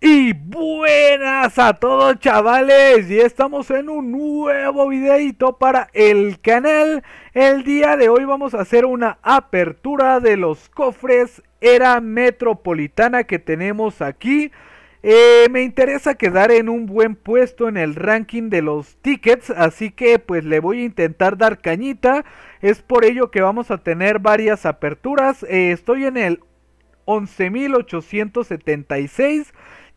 Y buenas a todos chavales, y estamos en un nuevo videito para el canal. El día de hoy vamos a hacer una apertura de los cofres era metropolitana que tenemos aquí. Eh, me interesa quedar en un buen puesto en el ranking de los tickets, así que pues le voy a intentar dar cañita. Es por ello que vamos a tener varias aperturas. Eh, estoy en el 11.876.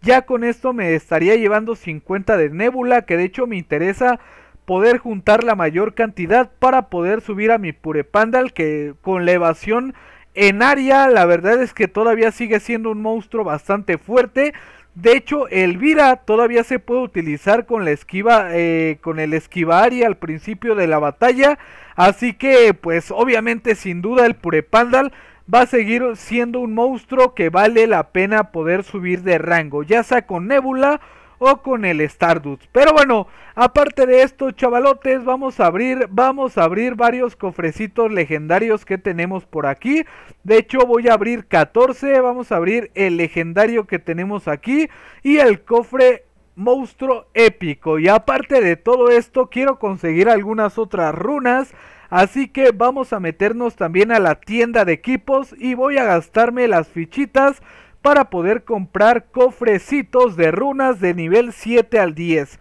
Ya con esto me estaría llevando 50 de Nebula, que de hecho me interesa poder juntar la mayor cantidad para poder subir a mi Purepandal, que con la evasión en área, la verdad es que todavía sigue siendo un monstruo bastante fuerte. De hecho, Elvira todavía se puede utilizar con la esquiva, eh, con el y al principio de la batalla. Así que, pues, obviamente, sin duda, el Purepandal va a seguir siendo un monstruo que vale la pena poder subir de rango, ya sea con Nebula o con el Stardust. Pero bueno, aparte de esto, chavalotes, vamos a abrir, vamos a abrir varios cofrecitos legendarios que tenemos por aquí. De hecho, voy a abrir 14, vamos a abrir el legendario que tenemos aquí y el cofre monstruo épico. Y aparte de todo esto, quiero conseguir algunas otras runas Así que vamos a meternos también a la tienda de equipos y voy a gastarme las fichitas para poder comprar cofrecitos de runas de nivel 7 al 10.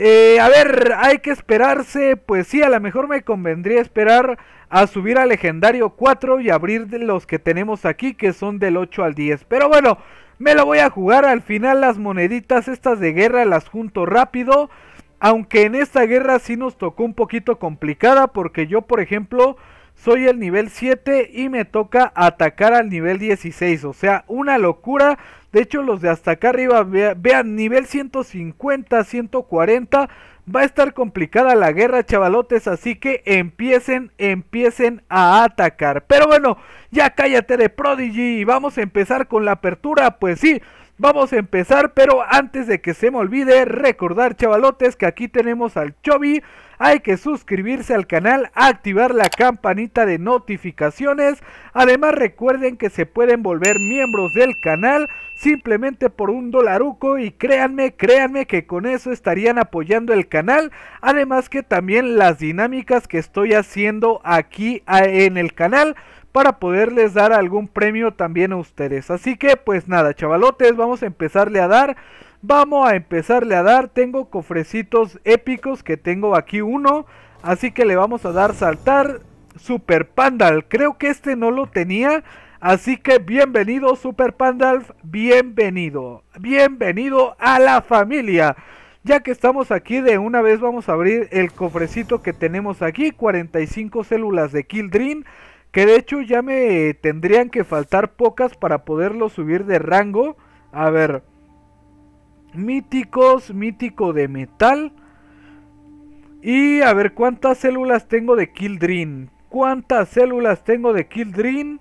Eh, a ver, hay que esperarse, pues sí, a lo mejor me convendría esperar a subir al legendario 4 y abrir los que tenemos aquí que son del 8 al 10. Pero bueno, me lo voy a jugar, al final las moneditas estas de guerra las junto rápido. Aunque en esta guerra sí nos tocó un poquito complicada porque yo, por ejemplo, soy el nivel 7 y me toca atacar al nivel 16. O sea, una locura. De hecho, los de hasta acá arriba, vean, nivel 150, 140. Va a estar complicada la guerra, chavalotes. Así que empiecen, empiecen a atacar. Pero bueno, ya cállate de Prodigy. Vamos a empezar con la apertura. Pues sí. Vamos a empezar, pero antes de que se me olvide, recordar chavalotes que aquí tenemos al Chobi. Hay que suscribirse al canal, activar la campanita de notificaciones. Además recuerden que se pueden volver miembros del canal simplemente por un dolaruco y créanme, créanme que con eso estarían apoyando el canal. Además que también las dinámicas que estoy haciendo aquí en el canal para poderles dar algún premio también a ustedes. Así que pues nada, chavalotes, vamos a empezarle a dar. Vamos a empezarle a dar. Tengo cofrecitos épicos que tengo aquí uno. Así que le vamos a dar saltar. Super Pandal. Creo que este no lo tenía. Así que bienvenido Super Pandal, bienvenido, bienvenido a la familia. Ya que estamos aquí, de una vez vamos a abrir el cofrecito que tenemos aquí, 45 células de Kildrin que de hecho ya me tendrían que faltar pocas para poderlo subir de rango. A ver. Míticos, mítico de metal. Y a ver cuántas células tengo de Kildrin. ¿Cuántas células tengo de Kildrin?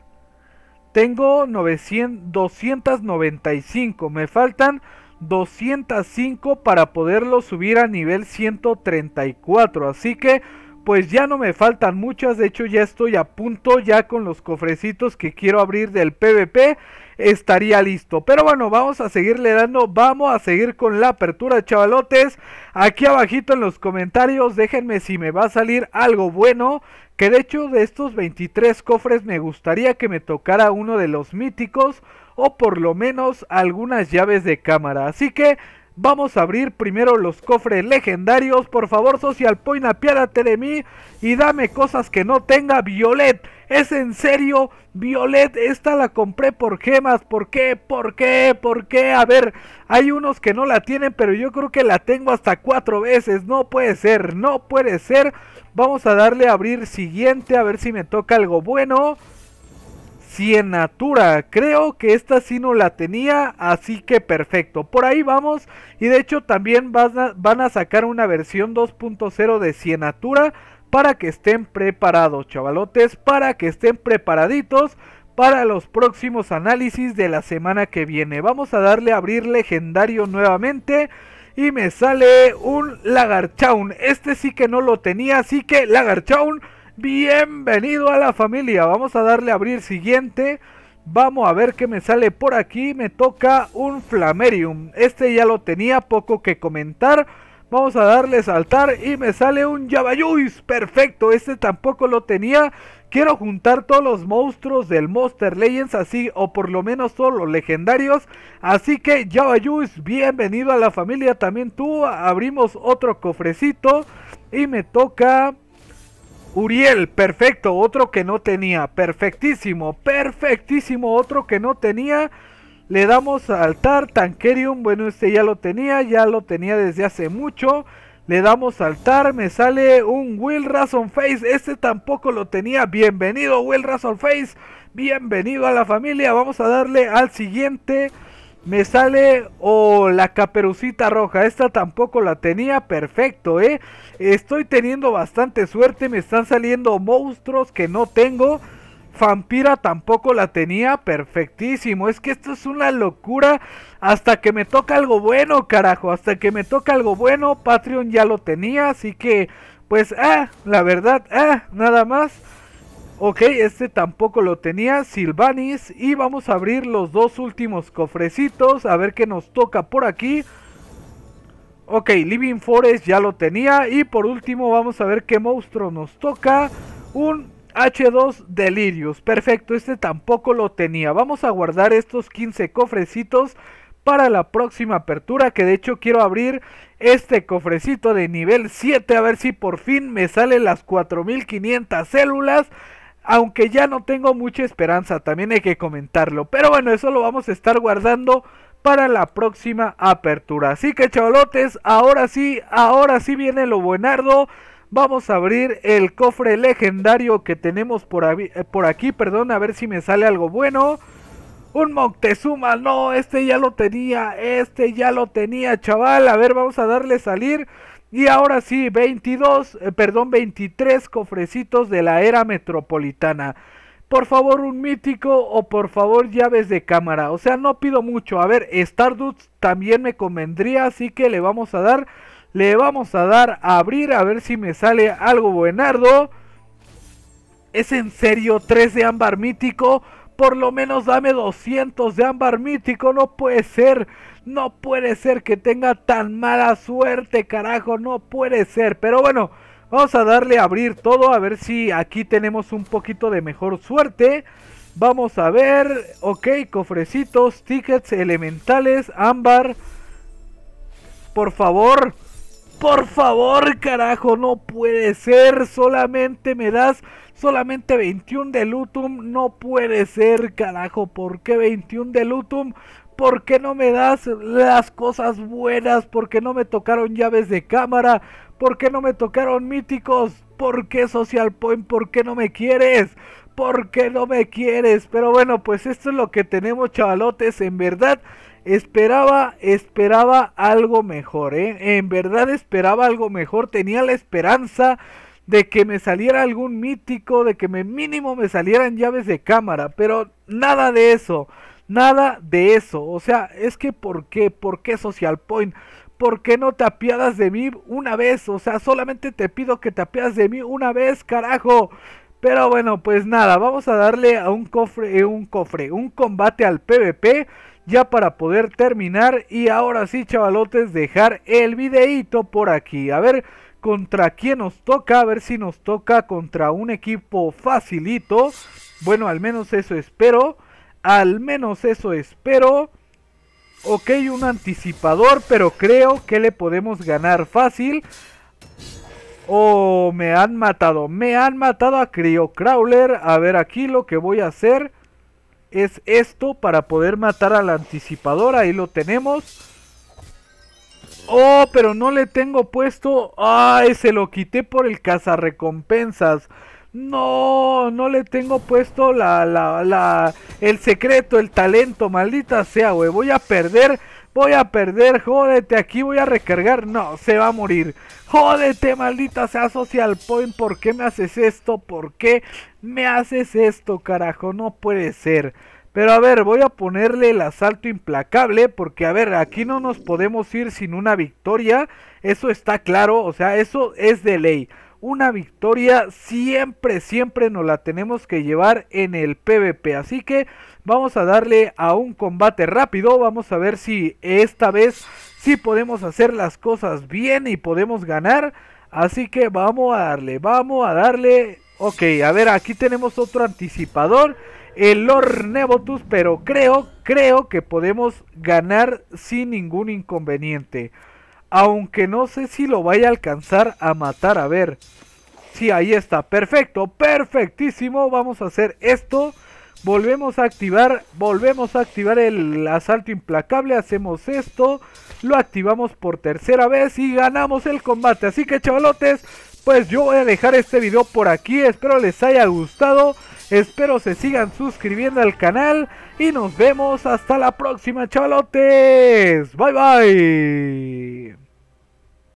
Tengo 900, 295. Me faltan 205 para poderlo subir a nivel 134. Así que pues ya no me faltan muchas, de hecho ya estoy a punto ya con los cofrecitos que quiero abrir del PvP, estaría listo. Pero bueno, vamos a seguirle dando, vamos a seguir con la apertura chavalotes. Aquí abajito en los comentarios déjenme si me va a salir algo bueno, que de hecho de estos 23 cofres me gustaría que me tocara uno de los míticos o por lo menos algunas llaves de cámara. Así que Vamos a abrir primero los cofres legendarios. Por favor, Social Point, apiádate de mí y dame cosas que no tenga Violet. ¿Es en serio? Violet, esta la compré por gemas. ¿Por qué? ¿Por qué? ¿Por qué? A ver, hay unos que no la tienen, pero yo creo que la tengo hasta cuatro veces. No puede ser, no puede ser. Vamos a darle a abrir siguiente, a ver si me toca algo bueno. Cienatura. Creo que esta sí no la tenía, así que perfecto. Por ahí vamos. Y de hecho también van a, sacar una versión 2.0 de Cienatura para que estén preparados, chavalotes, para que estén preparaditos para los próximos análisis de la semana que viene. Vamos a darle a abrir legendario nuevamente. Y me sale un Lagarchaun. Este sí que no lo tenía, así que Lagarchaun Bienvenido a la familia. Vamos a darle a abrir siguiente. Vamos a ver qué me sale por aquí. Me toca un Flamerium. Este ya lo tenía, poco que comentar. Vamos a darle saltar y me sale un Yabayuis. Perfecto, este tampoco lo tenía. Quiero juntar todos los monstruos del Monster Legends, así, o por lo menos todos los legendarios. Así que Yabayuis, bienvenido a la familia también tú. Abrimos otro cofrecito y me toca... Uriel, perfecto, otro que no tenía. Perfectísimo, perfectísimo, otro que no tenía. Le damos a altar, Tankerium, bueno, este ya lo tenía, ya lo tenía desde hace mucho. Le damos a altar, me sale un Will Razon Face, este tampoco lo tenía. Bienvenido Will Razon Face, bienvenido a la familia. Vamos a darle al siguiente me sale o oh, la caperucita roja. Esta tampoco la tenía. Perfecto, ¿eh? Estoy teniendo bastante suerte. Me están saliendo monstruos que no tengo. Vampira tampoco la tenía. Perfectísimo. Es que esto es una locura. Hasta que me toca algo bueno, carajo. Hasta que me toca algo bueno. Patreon ya lo tenía. Así que, pues, ah, la verdad, ah, nada más. Ok, este tampoco lo tenía, Silvanis. Y vamos a abrir los dos últimos cofrecitos, a ver qué nos toca por aquí. Ok, Living Forest ya lo tenía. Y por último vamos a ver qué monstruo nos toca. Un H2 Delirius. Perfecto, este tampoco lo tenía. Vamos a guardar estos 15 cofrecitos para la próxima apertura. Que de hecho quiero abrir este cofrecito de nivel 7. A ver si por fin me salen las 4500 células aunque ya no tengo mucha esperanza, también hay que comentarlo. Pero bueno, eso lo vamos a estar guardando para la próxima apertura. Así que chavalotes, ahora sí, ahora sí viene lo buenardo. Vamos a abrir el cofre legendario que tenemos por, eh, aquí, perdón, a ver si me sale algo bueno. Un Moctezuma, no, este ya lo tenía, este ya lo tenía, chaval. A ver, vamos a darle salir. Y ahora sí, 22, eh, perdón, 23 cofrecitos de la era metropolitana. Por favor, un mítico o por favor llaves de cámara. O sea, no pido mucho. A ver, Stardust también me convendría, así que le vamos a dar, le vamos a dar a abrir a ver si me sale algo buenardo. ¿Es en serio 3 de ámbar mítico? por lo menos dame 200 de ámbar mítico, no puede ser, no puede ser que tenga tan mala suerte, carajo, no puede ser, pero bueno, vamos a darle a abrir todo, a ver si aquí tenemos un poquito de mejor suerte, vamos a ver, ok, cofrecitos, tickets elementales, ámbar, por favor, por favor, carajo, no puede ser. Solamente me das solamente 21 de Lutum. No puede ser, carajo. ¿Por qué 21 de Lutum? ¿Por qué no me das las cosas buenas? ¿Por qué no me tocaron llaves de cámara? ¿Por qué no me tocaron míticos? ¿Por qué Social Point? ¿Por qué no me quieres? ¿Por qué no me quieres? Pero bueno, pues esto es lo que tenemos, chavalotes. En verdad, Esperaba, esperaba algo mejor, ¿eh? En verdad esperaba algo mejor. Tenía la esperanza de que me saliera algún mítico, de que me mínimo me salieran llaves de cámara, pero nada de eso, nada de eso. O sea, es que ¿por qué? ¿Por qué Social Point? ¿Por qué no te apiadas de mí una vez? O sea, solamente te pido que te apiadas de mí una vez, carajo. Pero bueno, pues nada, vamos a darle a un cofre, eh, un cofre, un combate al PvP ya para poder terminar y ahora sí chavalotes dejar el videíto por aquí. A ver contra quién nos toca, a ver si nos toca contra un equipo facilito. Bueno, al menos eso espero, al menos eso espero. Ok, un anticipador, pero creo que le podemos ganar fácil. Oh, me han matado, me han matado a Cryo Crawler. A ver aquí lo que voy a hacer es esto para poder matar al anticipador. Ahí lo tenemos. Oh, pero no le tengo puesto. Ay, se lo quité por el cazarrecompensas. No, no le tengo puesto la, la, la, el secreto, el talento. Maldita sea, güey. Voy a perder Voy a perder, jódete, aquí voy a recargar. No, se va a morir. Jódete, maldita sea Social Point. ¿Por qué me haces esto? ¿Por qué me haces esto, carajo? No puede ser. Pero a ver, voy a ponerle el asalto implacable porque a ver, aquí no nos podemos ir sin una victoria. Eso está claro, o sea, eso es de ley. Una victoria siempre, siempre nos la tenemos que llevar en el PvP. Así que Vamos a darle a un combate rápido. Vamos a ver si esta vez sí podemos hacer las cosas bien y podemos ganar. Así que vamos a darle, vamos a darle. Ok, a ver, aquí tenemos otro anticipador. El Lord Nebotus, pero creo, creo que podemos ganar sin ningún inconveniente. Aunque no sé si lo vaya a alcanzar a matar. A ver. Sí, ahí está. Perfecto, perfectísimo. Vamos a hacer esto. Volvemos a activar, volvemos a activar el asalto implacable, hacemos esto, lo activamos por tercera vez y ganamos el combate. Así que chavalotes, pues yo voy a dejar este video por aquí, espero les haya gustado, espero se sigan suscribiendo al canal y nos vemos hasta la próxima chavalotes. Bye bye.